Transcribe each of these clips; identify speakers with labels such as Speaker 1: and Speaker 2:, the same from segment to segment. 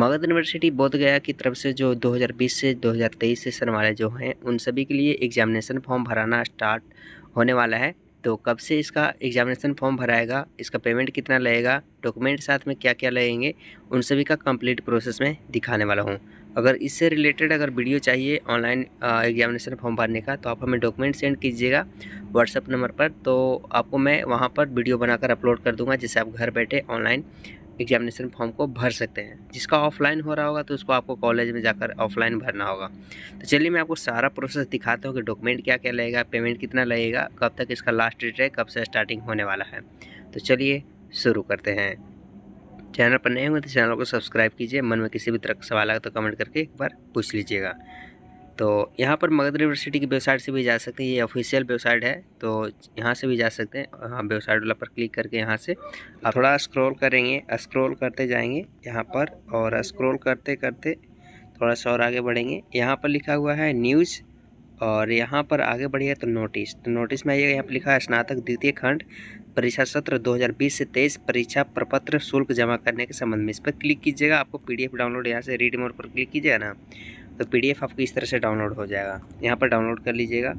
Speaker 1: Magadh university Bodhgaya की तरफ से जो 2020 से 2023 सेशन वाले जो हैं उन सभी के लिए एग्जामिनेशन फॉर्म भराना स्टार्ट होने वाला है तो कब से इसका एग्जामिनेशन फॉर्म भराएगा इसका पेमेंट कितना लगेगा डॉक्यूमेंट साथ में क्या क्या लगेंगे उन सभी का कंप्लीट प्रोसेस में दिखाने वाला हूँ अगर इससे रिलेटेड अगर वीडियो चाहिए ऑनलाइन एग्जामिनेशन फॉर्म भरने का तो आप हमें डॉक्यूमेंट सेंड कीजिएगा व्हाट्सअप नंबर पर तो आपको मैं वहाँ पर वीडियो बनाकर अपलोड कर दूँगा जिससे आप घर बैठे ऑनलाइन एग्जामिनेशन फॉर्म को भर सकते हैं जिसका ऑफलाइन हो रहा होगा तो उसको आपको कॉलेज में जाकर ऑफलाइन भरना होगा तो चलिए मैं आपको सारा प्रोसेस दिखाता हूँ कि डॉक्यूमेंट क्या क्या लगेगा पेमेंट कितना लगेगा कब तक इसका लास्ट डेट है कब से स्टार्टिंग होने वाला है तो चलिए शुरू करते हैं चैनल पर नए हुए तो चैनल को सब्सक्राइब कीजिए मन में किसी भी तरह का सवाल आए तो कमेंट करके एक बार पूछ लीजिएगा तो यहाँ पर मगध यूनिवर्सिटी की वेबसाइट से भी जा सकते हैं ये ऑफिशियल वेबसाइट है तो यहाँ से भी जा सकते हैं हाँ वेबसाइट वाला पर क्लिक करके यहाँ से आप थोड़ा स्क्रॉल करेंगे स्क्रॉल करते जाएंगे यहाँ पर और स्क्रॉल करते करते थोड़ा सा और आगे बढ़ेंगे यहाँ पर लिखा हुआ है न्यूज़ और यहाँ पर आगे बढ़िए तो नोटिस तो नोटिस में आइएगा यहाँ पर लिखा है स्नातक द्वितीय खंड परीक्षा सत्र 2020 से 23 परीक्षा प्रपत्र शुल्क जमा करने के संबंध में इस पर क्लिक कीजिएगा आपको पीडीएफ डाउनलोड यहाँ से रीड मोड पर क्लिक कीजिएगा ना तो पीडीएफ आपको इस तरह से डाउनलोड हो जाएगा यहाँ पर डाउनलोड कर लीजिएगा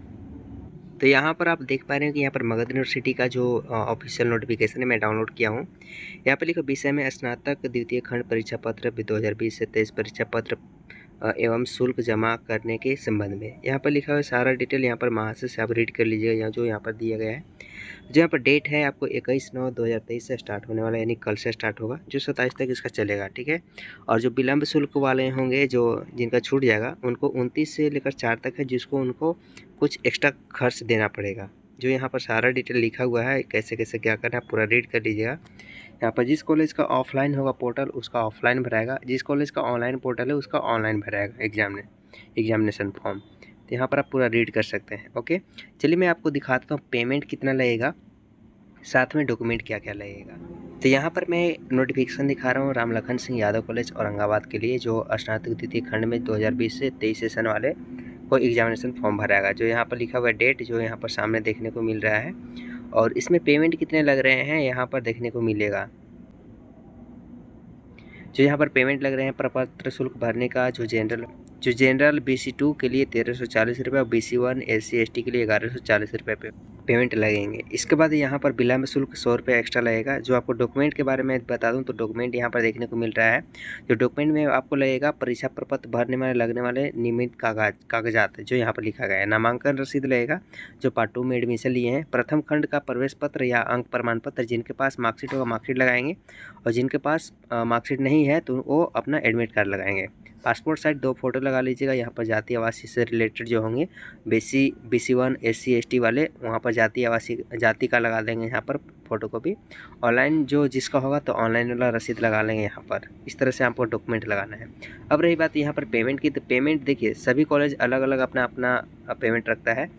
Speaker 1: तो यहाँ पर आप देख पा रहे हैं कि यहाँ पर मगध यूनिवर्सिटी का जो ऑफिशियल नोटिफिकेशन है मैं डाउनलोड किया हूँ यहाँ पर लिखो विषय में स्नातक द्वितीय खंड परीक्षा पत्र दो हज़ार बीस से तेईस परीक्षा पत्र एवं शुल्क जमा करने के संबंध में यहाँ पर लिखा हुआ है सारा डिटेल यहाँ पर महाशय से आप रीड कर लीजिएगा यहाँ जो यहाँ पर दिया गया है जो यहाँ पर डेट है आपको इक्कीस नौ दो हज़ार तेईस से स्टार्ट होने वाला है यानी कल से स्टार्ट होगा जो सत्ताईस तक इसका चलेगा ठीक है और जो विलम्ब शुल्क वाले होंगे जो जिनका छूट जाएगा उनको उनतीस से लेकर चार तक है जिसको उनको कुछ एक्स्ट्रा खर्च देना पड़ेगा जो यहाँ पर सारा डिटेल लिखा हुआ है कैसे कैसे क्या करना है पूरा रीड कर लीजिएगा यहाँ पर जिस कॉलेज का ऑफलाइन होगा पोर्टल उसका ऑफलाइन भराएगा जिस कॉलेज का ऑनलाइन पोर्टल है उसका ऑनलाइन भराएगा एग्जाम ने एग्जामिनेशन फॉर्म तो यहाँ पर आप पूरा रीड कर सकते हैं ओके चलिए मैं आपको दिखाता हूँ पेमेंट कितना लगेगा साथ में डॉक्यूमेंट क्या क्या लगेगा तो यहाँ पर मैं नोटिफिकेशन दिखा रहा हूँ राम लखन सिंह यादव कॉलेज औरंगाबाद के लिए जो स्नातक द्वितीय खंड में 2020 से तेईस सेशन वाले को एग्जामिनेशन फॉर्म भराएगा जो यहाँ पर लिखा हुआ डेट जो यहाँ पर सामने देखने को मिल रहा है और इसमें पेमेंट कितने लग रहे हैं यहाँ पर देखने को मिलेगा जो यहाँ पर पेमेंट लग रहे हैं प्रपत्र शुल्क भरने का जो जनरल जो जनरल बी सी टू के लिए तेरह सौ चालीस रुपये और B C one S C S T के लिए ग्यारह सौ चालीस रुपये पे पेमेंट लगेंगे इसके बाद यहाँ पर में शुल्क सौ रुपये एक्स्ट्रा लगेगा जो आपको डॉक्यूमेंट के बारे में बता दूँ तो डॉक्यूमेंट यहाँ पर देखने को मिल रहा है जो डॉक्यूमेंट में आपको लगेगा परीक्षा प्रपत्र भरने में लगने वाले नियमित कागज कागजात जो यहाँ पर लिखा गया है नामांकन रसीद लगेगा जो पार्ट टू में एडमिशन लिए हैं प्रथम खंड का प्रवेश पत्र या अंक प्रमाण पत्र जिनके पास मार्कशीट होगा मार्कशीट लगाएंगे और जिनके पास मार्कशीट नहीं है तो वो अपना एडमिट कार्ड लगाएंगे पासपोर्ट साइज दो फोटो लगा लीजिएगा यहाँ पर जाति आवासीय से रिलेटेड जो होंगे C B C one S C S T वाले वहाँ पर जाति आवासी जाति का लगा देंगे यहाँ पर फोटो कॉपी ऑनलाइन जो जिसका होगा तो ऑनलाइन वाला रसीद लगा लेंगे यहाँ पर इस तरह से आपको डॉक्यूमेंट लगाना है अब रही बात यहाँ पर पेमेंट की तो पेमेंट देखिए सभी कॉलेज अलग अलग अपना अपना पेमेंट रखता है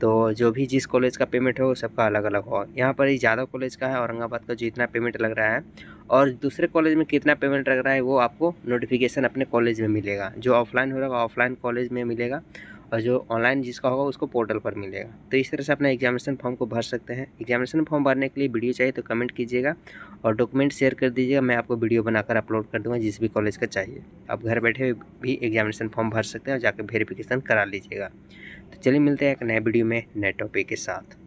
Speaker 1: तो जो भी जिस कॉलेज का पेमेंट हो सबका अलग अलग हो यहाँ पर ज़्यादा कॉलेज का है औरंगाबाद का जितना पेमेंट लग रहा है और दूसरे कॉलेज में कितना पेमेंट लग रहा है वो आपको नोटिफिकेशन अपने कॉलेज में मिलेगा जो ऑफलाइन हो रहा ऑफलाइन कॉलेज में मिलेगा और जो ऑनलाइन जिसका होगा उसको पोर्टल पर मिलेगा तो इस तरह से अपना एग्जामिनेशन फॉर्म को भर सकते हैं एग्जामिनेशन फॉर्म भरने के लिए वीडियो चाहिए तो कमेंट कीजिएगा और डॉक्यूमेंट शेयर कर दीजिएगा मैं आपको वीडियो बनाकर अपलोड कर दूँगा जिस भी कॉलेज का चाहिए आप घर बैठे भी एग्जामिनेशन फॉर्म भर सकते हैं और जाकर वेरीफिकेशन करा लीजिएगा तो चलिए मिलते हैं एक नए वीडियो में नए टॉपिक के साथ